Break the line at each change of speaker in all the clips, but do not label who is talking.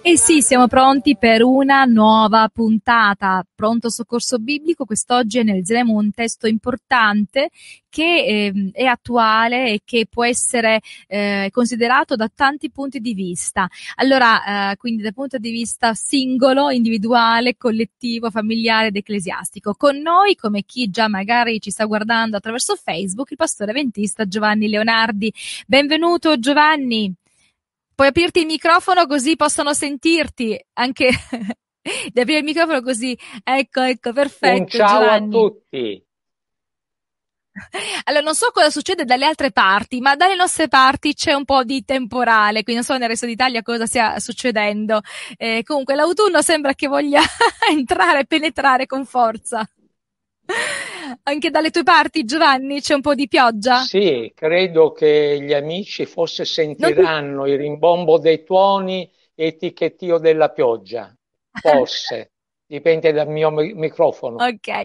E sì, siamo pronti per una nuova puntata. Pronto soccorso biblico, quest'oggi analizzeremo un testo importante che eh, è attuale e che può essere eh, considerato da tanti punti di vista. Allora, eh, quindi dal punto di vista singolo, individuale, collettivo, familiare ed ecclesiastico. Con noi, come chi già magari ci sta guardando attraverso Facebook, il pastore ventista Giovanni Leonardi. Benvenuto Giovanni. Puoi aprirti il microfono così possono sentirti anche di aprire il microfono così. Ecco, ecco, perfetto. Un ciao Giovanni. a
tutti.
Allora, non so cosa succede dalle altre parti, ma dalle nostre parti c'è un po' di temporale, quindi non so nel resto d'Italia cosa stia succedendo. Eh, comunque, l'autunno sembra che voglia entrare e penetrare con forza anche dalle tue parti, Giovanni, c'è un po' di pioggia? Sì,
credo che gli amici forse sentiranno non... il rimbombo dei tuoni e il ticchettio della pioggia, forse, dipende dal mio mi- microfono.
Ok.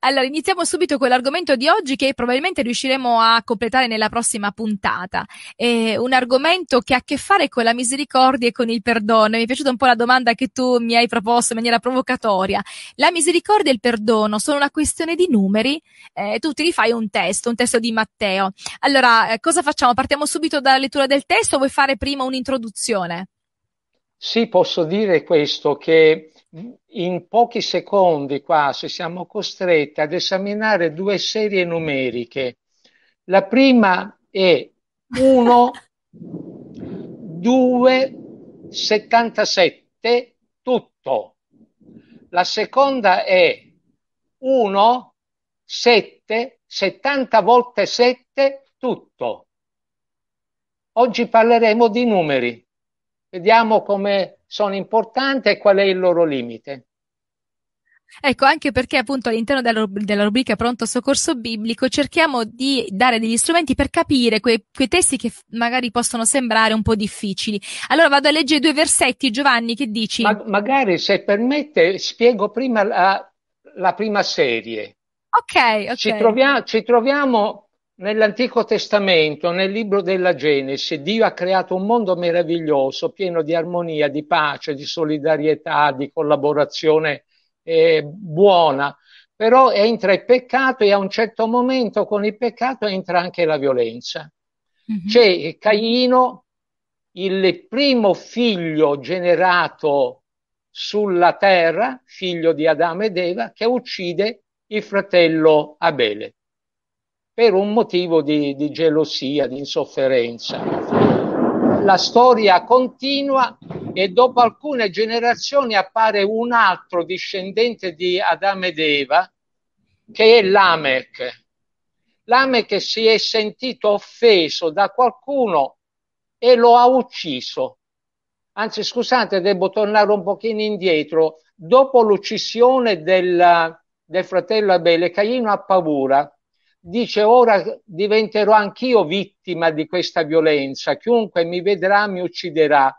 Allora, iniziamo subito con l'argomento di oggi che probabilmente riusciremo a completare nella prossima puntata. È un argomento che ha a che fare con la misericordia e con il perdono. Mi è piaciuta un po' la domanda che tu mi hai proposto in maniera provocatoria. La misericordia e il perdono sono una questione di numeri. Eh, tu ti rifai un testo, un testo di Matteo. Allora, eh, cosa facciamo? Partiamo subito dalla lettura del testo o vuoi fare prima un'introduzione?
Sì, posso dire questo che in pochi secondi quasi siamo costretti ad esaminare due serie numeriche. La prima è 1, 2, 77, tutto. La seconda è 1, 7, 70 volte 7, tutto. Oggi parleremo di numeri vediamo come sono importanti e qual è il loro limite.
Ecco, anche perché appunto all'interno della, rubrica Pronto Soccorso Biblico cerchiamo di dare degli strumenti per capire que- quei testi che magari possono sembrare un po' difficili. Allora vado a leggere due versetti, Giovanni, che dici? Ma-
magari se permette spiego prima la, la prima serie. Ok, ok. Ci, troviamo, ci troviamo Nell'Antico Testamento, nel libro della Genesi, Dio ha creato un mondo meraviglioso, pieno di armonia, di pace, di solidarietà, di collaborazione eh, buona, però entra il peccato e a un certo momento con il peccato entra anche la violenza. Mm-hmm. C'è Caino, il primo figlio generato sulla terra, figlio di Adamo ed Eva, che uccide il fratello Abele per un motivo di, di gelosia, di insofferenza. La storia continua e dopo alcune generazioni appare un altro discendente di Adamo ed Eva, che è Lamech. Lamech si è sentito offeso da qualcuno e lo ha ucciso. Anzi, scusate, devo tornare un pochino indietro. Dopo l'uccisione del, del fratello Abele, Caino ha paura dice ora diventerò anch'io vittima di questa violenza, chiunque mi vedrà mi ucciderà.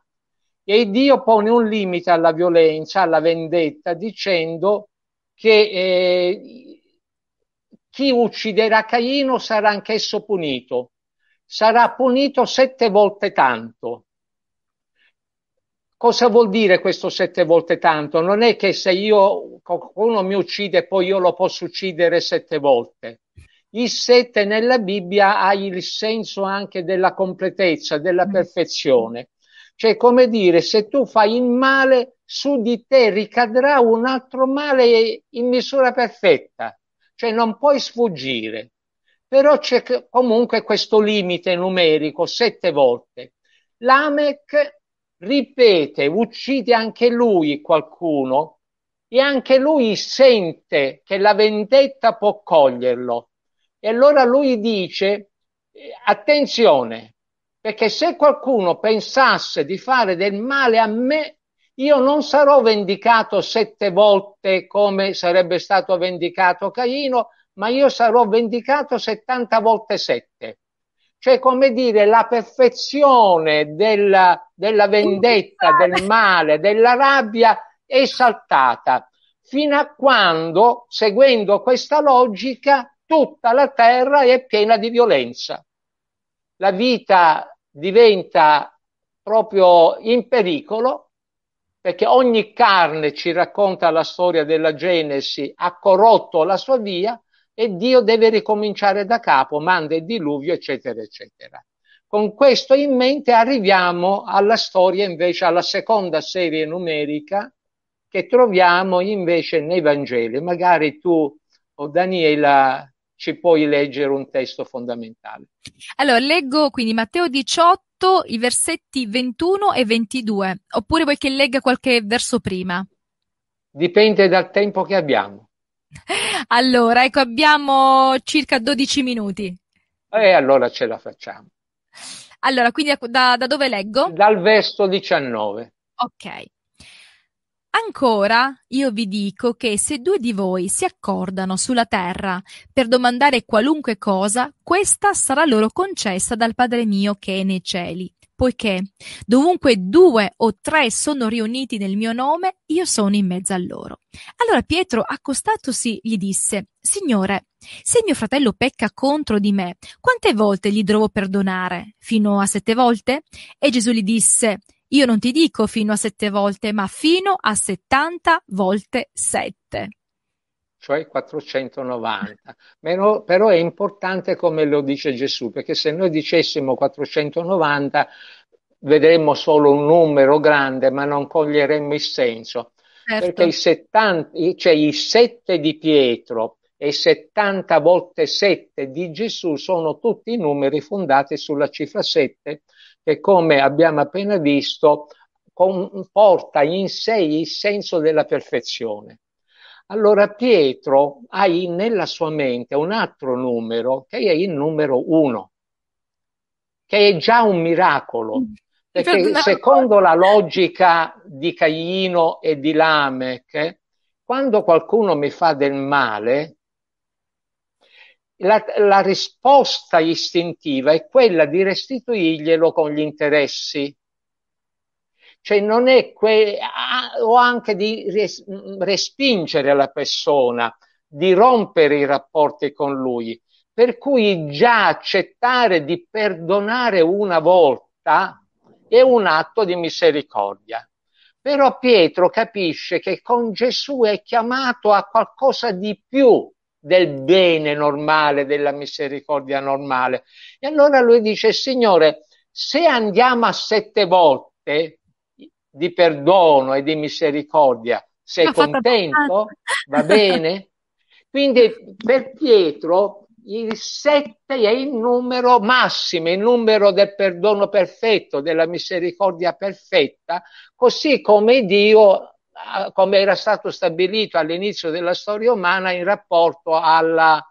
E Dio pone un limite alla violenza, alla vendetta, dicendo che eh, chi ucciderà Caino sarà anch'esso punito, sarà punito sette volte tanto. Cosa vuol dire questo sette volte tanto? Non è che se io qualcuno mi uccide poi io lo posso uccidere sette volte il 7 nella Bibbia ha il senso anche della completezza, della mm. perfezione. Cioè, come dire, se tu fai il male, su di te ricadrà un altro male in misura perfetta. Cioè, non puoi sfuggire. Però c'è comunque questo limite numerico, sette volte. L'Amec ripete, uccide anche lui qualcuno e anche lui sente che la vendetta può coglierlo. E allora lui dice, eh, attenzione, perché se qualcuno pensasse di fare del male a me, io non sarò vendicato sette volte come sarebbe stato vendicato Caino, ma io sarò vendicato settanta volte sette. Cioè, come dire, la perfezione della, della vendetta, del male, della rabbia è saltata, fino a quando, seguendo questa logica, tutta la terra è piena di violenza. La vita diventa proprio in pericolo perché ogni carne, ci racconta la storia della Genesi, ha corrotto la sua via e Dio deve ricominciare da capo, manda il diluvio, eccetera, eccetera. Con questo in mente arriviamo alla storia invece, alla seconda serie numerica che troviamo invece nei Vangeli. Magari tu, o Daniela, ci puoi leggere un testo fondamentale.
Allora, leggo quindi Matteo 18, i versetti 21 e 22, oppure vuoi che legga qualche verso prima?
Dipende dal tempo che abbiamo.
Allora, ecco, abbiamo circa 12 minuti.
E allora ce la facciamo.
Allora, quindi ecco, da, da dove leggo?
Dal verso 19. Ok.
Ancora io vi dico che se due di voi si accordano sulla terra per domandare qualunque cosa, questa sarà loro concessa dal Padre mio che è nei cieli, poiché dovunque due o tre sono riuniti nel mio nome, io sono in mezzo a loro. Allora Pietro, accostatosi, gli disse, Signore, se mio fratello pecca contro di me, quante volte gli dovrò perdonare? Fino a sette volte? E Gesù gli disse, io non ti dico fino a sette volte, ma fino a 70 volte 7
cioè 490. Però, però, è importante come lo dice Gesù, perché se noi dicessimo 490 vedremmo solo un numero grande, ma non coglieremmo il senso. Certo. Perché i, 70, cioè i 7 di Pietro e 70 volte 7 di Gesù sono tutti numeri fondati sulla cifra 7 che come abbiamo appena visto comporta in sé il senso della perfezione. Allora Pietro ha nella sua mente un altro numero che è il numero 1, che è già un miracolo. Mm. Perché cioè, secondo la logica di Caino e di Lamech, quando qualcuno mi fa del male, la, la risposta istintiva è quella di restituirglielo con gli interessi cioè non è que- o anche di res- respingere la persona, di rompere i rapporti con lui. Per cui già accettare di perdonare una volta è un atto di misericordia. Però Pietro capisce che con Gesù è chiamato a qualcosa di più, del bene normale, della misericordia normale. E allora lui dice, Signore, se andiamo a sette volte di perdono e di misericordia, sei contento?
Va bene?
Quindi per Pietro il sette è il numero massimo, il numero del perdono perfetto, della misericordia perfetta, così come Dio come era stato stabilito all'inizio della storia umana in rapporto alla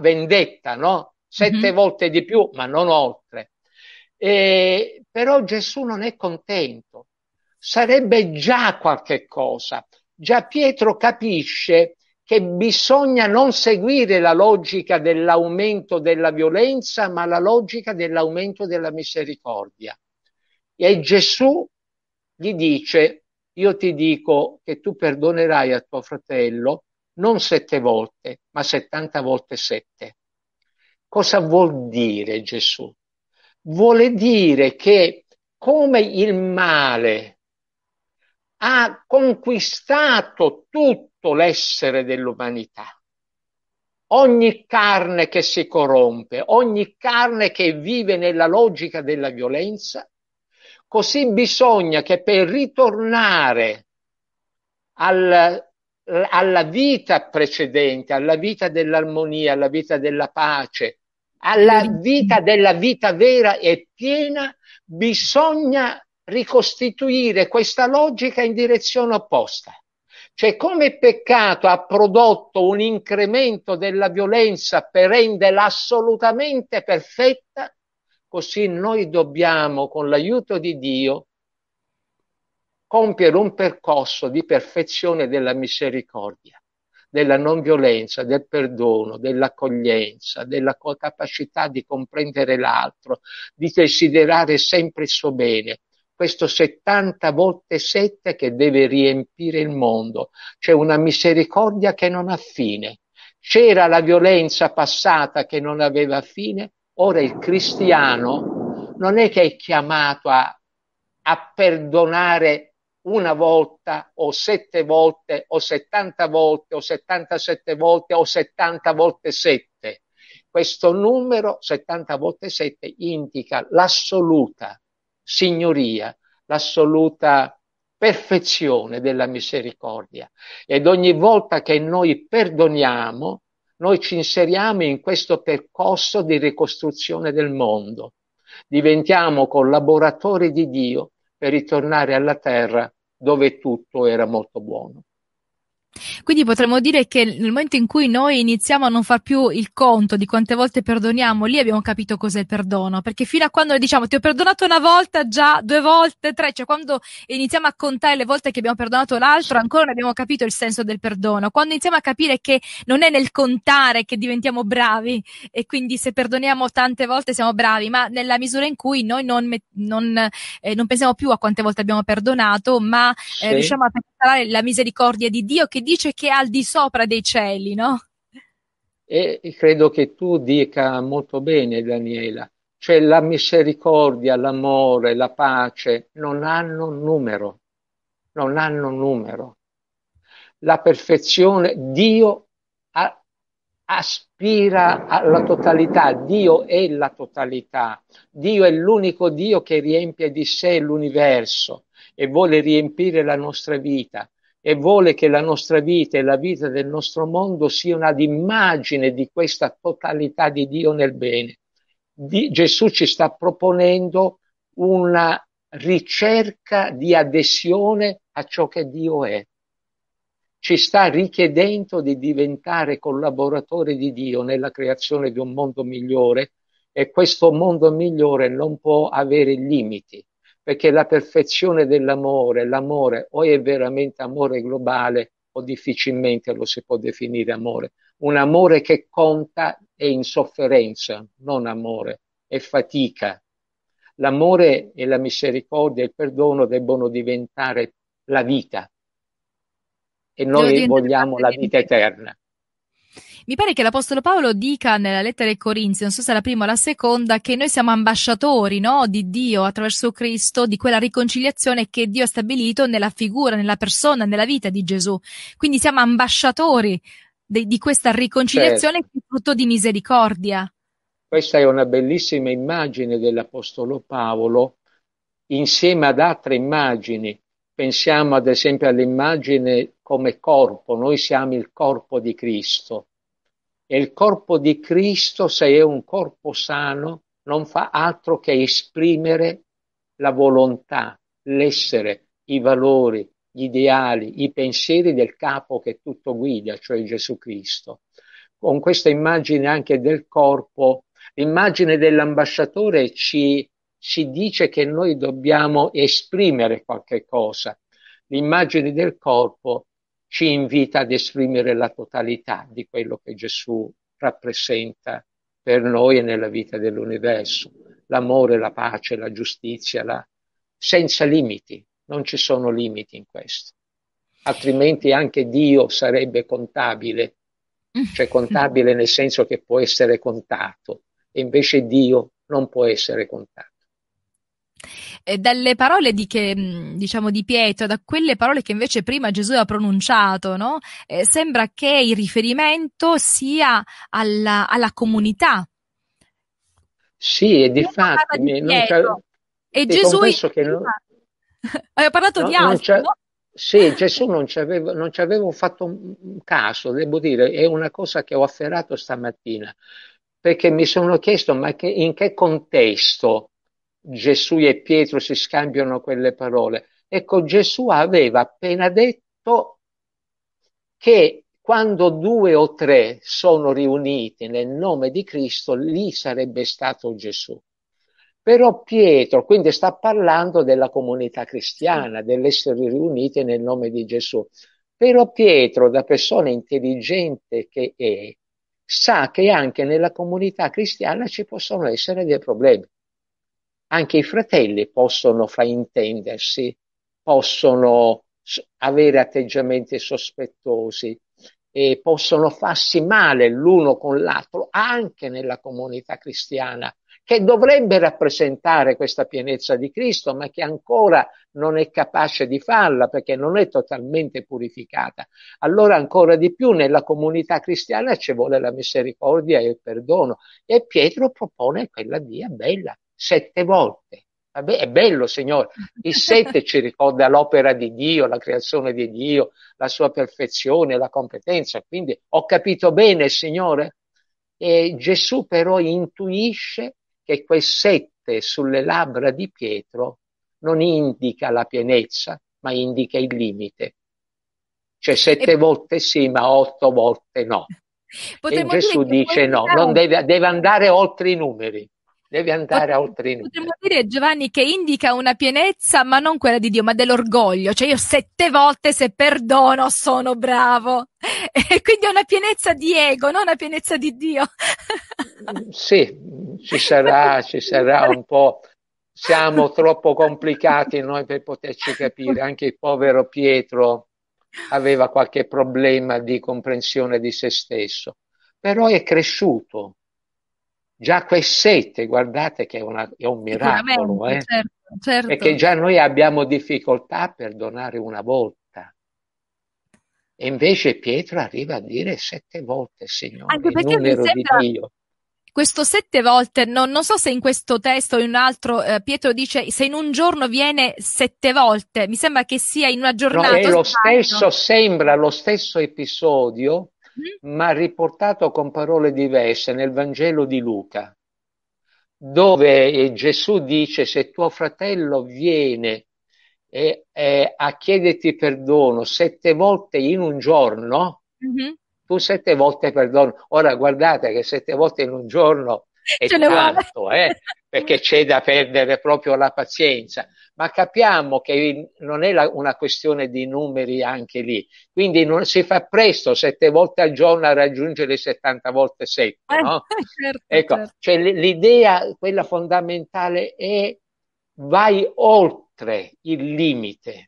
vendetta, no? Sette mm-hmm. volte di più, ma non oltre. E, però Gesù non è contento, sarebbe già qualche cosa. Già Pietro capisce che bisogna non seguire la logica dell'aumento della violenza, ma la logica dell'aumento della misericordia. E Gesù gli dice, io ti dico che tu perdonerai a tuo fratello non sette volte, ma settanta volte sette. Cosa vuol dire Gesù? Vuole dire che come il male ha conquistato tutto l'essere dell'umanità, ogni carne che si corrompe, ogni carne che vive nella logica della violenza, Così bisogna che per ritornare al, alla vita precedente, alla vita dell'armonia, alla vita della pace, alla vita della vita vera e piena, bisogna ricostituire questa logica in direzione opposta. Cioè come il peccato ha prodotto un incremento della violenza per renderla assolutamente perfetta, Così noi dobbiamo, con l'aiuto di Dio, compiere un percorso di perfezione della misericordia, della non violenza, del perdono, dell'accoglienza, della capacità di comprendere l'altro, di desiderare sempre il suo bene. Questo 70 volte 7 che deve riempire il mondo. C'è una misericordia che non ha fine. C'era la violenza passata che non aveva fine, Ora il cristiano non è che è chiamato a, a perdonare una volta o sette volte o settanta volte o settantasette volte o settanta volte sette. Questo numero, settanta volte sette, indica l'assoluta signoria, l'assoluta perfezione della misericordia. Ed ogni volta che noi perdoniamo, noi ci inseriamo in questo percorso di ricostruzione del mondo, diventiamo collaboratori di Dio per ritornare alla terra dove tutto era molto buono.
Quindi potremmo dire che nel momento in cui noi iniziamo a non far più il conto di quante volte perdoniamo, lì abbiamo capito cos'è il perdono, perché fino a quando le diciamo ti ho perdonato una volta, già due volte, tre, cioè quando iniziamo a contare le volte che abbiamo perdonato l'altro, ancora non abbiamo capito il senso del perdono. Quando iniziamo a capire che non è nel contare che diventiamo bravi e quindi se perdoniamo tante volte siamo bravi, ma nella misura in cui noi non, non, eh, non pensiamo più a quante volte abbiamo perdonato, ma eh, sì. riusciamo a la misericordia di Dio che dice che è al di sopra dei cieli, no?
E credo che tu dica molto bene, Daniela, cioè la misericordia, l'amore, la pace non hanno numero, non hanno numero. La perfezione, Dio ha, aspira alla totalità, Dio è la totalità, Dio è l'unico Dio che riempie di sé l'universo e vuole riempire la nostra vita e vuole che la nostra vita e la vita del nostro mondo siano ad immagine di questa totalità di Dio nel bene. Di, Gesù ci sta proponendo una ricerca di adesione a ciò che Dio è. Ci sta richiedendo di diventare collaboratori di Dio nella creazione di un mondo migliore e questo mondo migliore non può avere limiti perché la perfezione dell'amore, l'amore o è veramente amore globale o difficilmente lo si può definire amore. Un amore che conta è insofferenza, non amore, è fatica. L'amore e la misericordia e il perdono debbono diventare la vita e noi vogliamo la vita eterna.
Mi pare che l'Apostolo Paolo dica nella lettera ai Corinzi, non so se è la prima o la seconda, che noi siamo ambasciatori no, di Dio attraverso Cristo, di quella riconciliazione che Dio ha stabilito nella figura, nella persona, nella vita di Gesù. Quindi siamo ambasciatori di, di questa riconciliazione certo. che è frutto di misericordia.
Questa è una bellissima immagine dell'Apostolo Paolo insieme ad altre immagini. Pensiamo ad esempio all'immagine come corpo, noi siamo il corpo di Cristo. E il corpo di Cristo, se è un corpo sano, non fa altro che esprimere la volontà, l'essere, i valori, gli ideali, i pensieri del capo che tutto guida, cioè Gesù Cristo. Con questa immagine anche del corpo, l'immagine dell'ambasciatore ci, ci dice che noi dobbiamo esprimere qualche cosa. L'immagine del corpo ci invita ad esprimere la totalità di quello che Gesù rappresenta per noi e nella vita dell'universo. L'amore, la pace, la giustizia, la... senza limiti, non ci sono limiti in questo. Altrimenti anche Dio sarebbe contabile, cioè contabile nel senso che può essere contato, e invece Dio non può essere contato
dalle parole di, che, mm, diciamo, di, Pietro, da quelle parole che invece prima Gesù ha pronunciato, no? eh, sembra che il riferimento sia alla, alla comunità.
Sì, e di fatto... E Gesù...
Hai parlato di altro,
Sì, Gesù non ci, avevo, non ci avevo fatto caso, devo dire, è una cosa che ho afferrato stamattina, perché mi sono chiesto ma che, in che contesto Gesù e Pietro si scambiano quelle parole. Ecco, Gesù aveva appena detto che quando due o tre sono riuniti nel nome di Cristo, lì sarebbe stato Gesù. Però Pietro, quindi sta parlando della comunità cristiana, dell'essere riuniti nel nome di Gesù. Però Pietro, da persona intelligente che è, sa che anche nella comunità cristiana ci possono essere dei problemi anche i fratelli possono fraintendersi, possono avere atteggiamenti sospettosi e possono farsi male l'uno con l'altro anche nella comunità cristiana che dovrebbe rappresentare questa pienezza di Cristo, ma che ancora non è capace di farla perché non è totalmente purificata. Allora ancora di più nella comunità cristiana ci vuole la misericordia e il perdono e Pietro propone quella via bella, sette volte. Vabbè, è bello, Signore. Il sette ci ricorda l'opera di Dio, la creazione di Dio, la sua perfezione, la competenza. Quindi ho capito bene, Signore. E Gesù però intuisce che quel sette sulle labbra di Pietro non indica la pienezza, ma indica il limite. Cioè sette e... volte sì, ma otto volte no. Potremmo e Gesù dice no, non deve, deve andare oltre i numeri. Devi andare Pot- oltre in Potremmo
dire, Giovanni, che indica una pienezza, ma non quella di Dio, ma dell'orgoglio. Cioè io sette volte se perdono sono bravo. E quindi è una pienezza di ego, non una pienezza di Dio.
sì, ci sarà, ci sarà un po'. Siamo troppo complicati noi per poterci capire. Anche il povero Pietro aveva qualche problema di comprensione di se stesso. Però è cresciuto, già quei sette, guardate che è, una, è un miracolo, eh?
certo, certo. perché già
noi abbiamo difficoltà a perdonare una volta. E invece Pietro arriva a dire sette volte, Signore, Anche perché il numero sembra... di Dio
questo sette volte, non, non, so se in questo testo o in un altro, eh, Pietro dice se in un giorno viene sette volte, mi sembra che sia in una giornata. No, è lo stesso,
sembra lo stesso episodio Mm-hmm. ma riportato con parole diverse nel Vangelo di Luca, dove eh, Gesù dice se tuo fratello viene e, e, a chiederti perdono sette volte in un giorno, mm-hmm. tu sette volte perdono. Ora guardate che sette volte in un giorno e Ce tanto, eh, perché c'è da perdere proprio la pazienza, ma capiamo che non è la, una questione di numeri anche lì, quindi non si fa presto sette volte al giorno a raggiungere 70 volte 7. Eh, no? Eh, certo, ecco, certo. Cioè, l'idea, quella fondamentale è vai oltre il limite,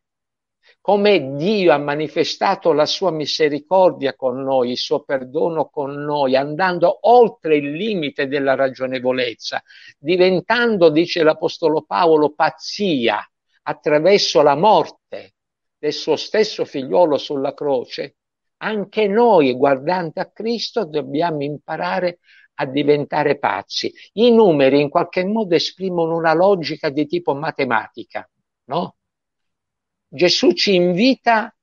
come Dio ha manifestato la sua misericordia con noi, il suo perdono con noi, andando oltre il limite della ragionevolezza, diventando, dice l'Apostolo Paolo, pazzia attraverso la morte del suo stesso figliolo sulla croce, anche noi, guardando a Cristo, dobbiamo imparare a diventare pazzi. I numeri in qualche modo esprimono una logica di tipo matematica, no? Gesù ci invita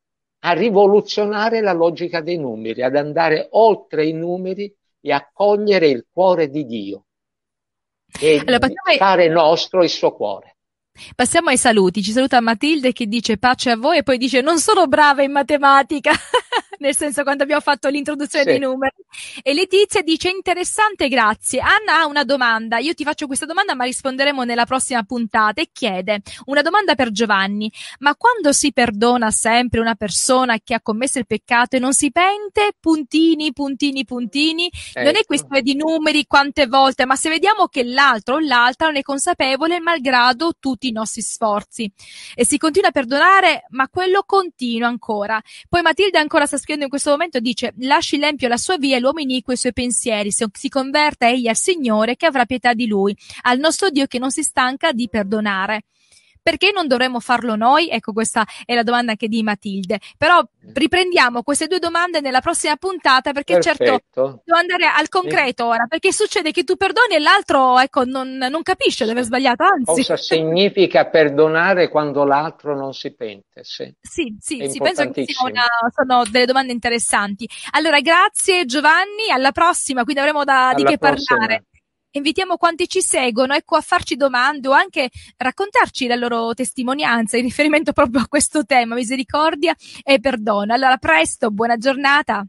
a rivoluzionare la logica dei numeri, ad andare oltre i numeri e a cogliere il cuore di Dio e allora, passiamo ai... fare nostro il suo cuore.
Passiamo ai saluti. Ci saluta Matilde che dice pace a voi e poi dice non sono brava in matematica. nel senso quando abbiamo fatto l'introduzione sì. dei numeri. E Letizia dice interessante, grazie. Anna ha una domanda, io ti faccio questa domanda ma risponderemo nella prossima puntata e chiede una domanda per Giovanni, ma quando si perdona sempre una persona che ha commesso il peccato e non si pente, puntini, puntini, puntini, ecco. non è ecco. questione di numeri quante volte, ma se vediamo che l'altro o l'altra non è consapevole malgrado tutti i nostri sforzi e si continua a perdonare, ma quello continua ancora. Poi Matilde ancora sta scrivendo scrivendo in questo momento dice lasci l'empio la sua via e l'uomo iniquo i suoi pensieri, se si converta egli al Signore che avrà pietà di lui, al nostro Dio che non si stanca di perdonare. Perché non dovremmo farlo noi? Ecco, questa è la domanda anche di Matilde. Però riprendiamo queste due domande nella prossima puntata perché certo, Perfetto. certo devo andare al concreto sì. ora, perché succede che tu perdoni e l'altro ecco, non, non capisce di aver sbagliato, anzi. Cosa
significa perdonare quando l'altro non si pente? Sì,
sì, sì, sì penso che una, sono delle domande interessanti. Allora, grazie Giovanni, alla prossima, quindi avremo da, di che prossima. parlare. Invitiamo quanti ci seguono ecco, a farci domande o anche raccontarci la loro testimonianza in riferimento proprio a questo tema, misericordia e perdono. Allora, presto, buona giornata.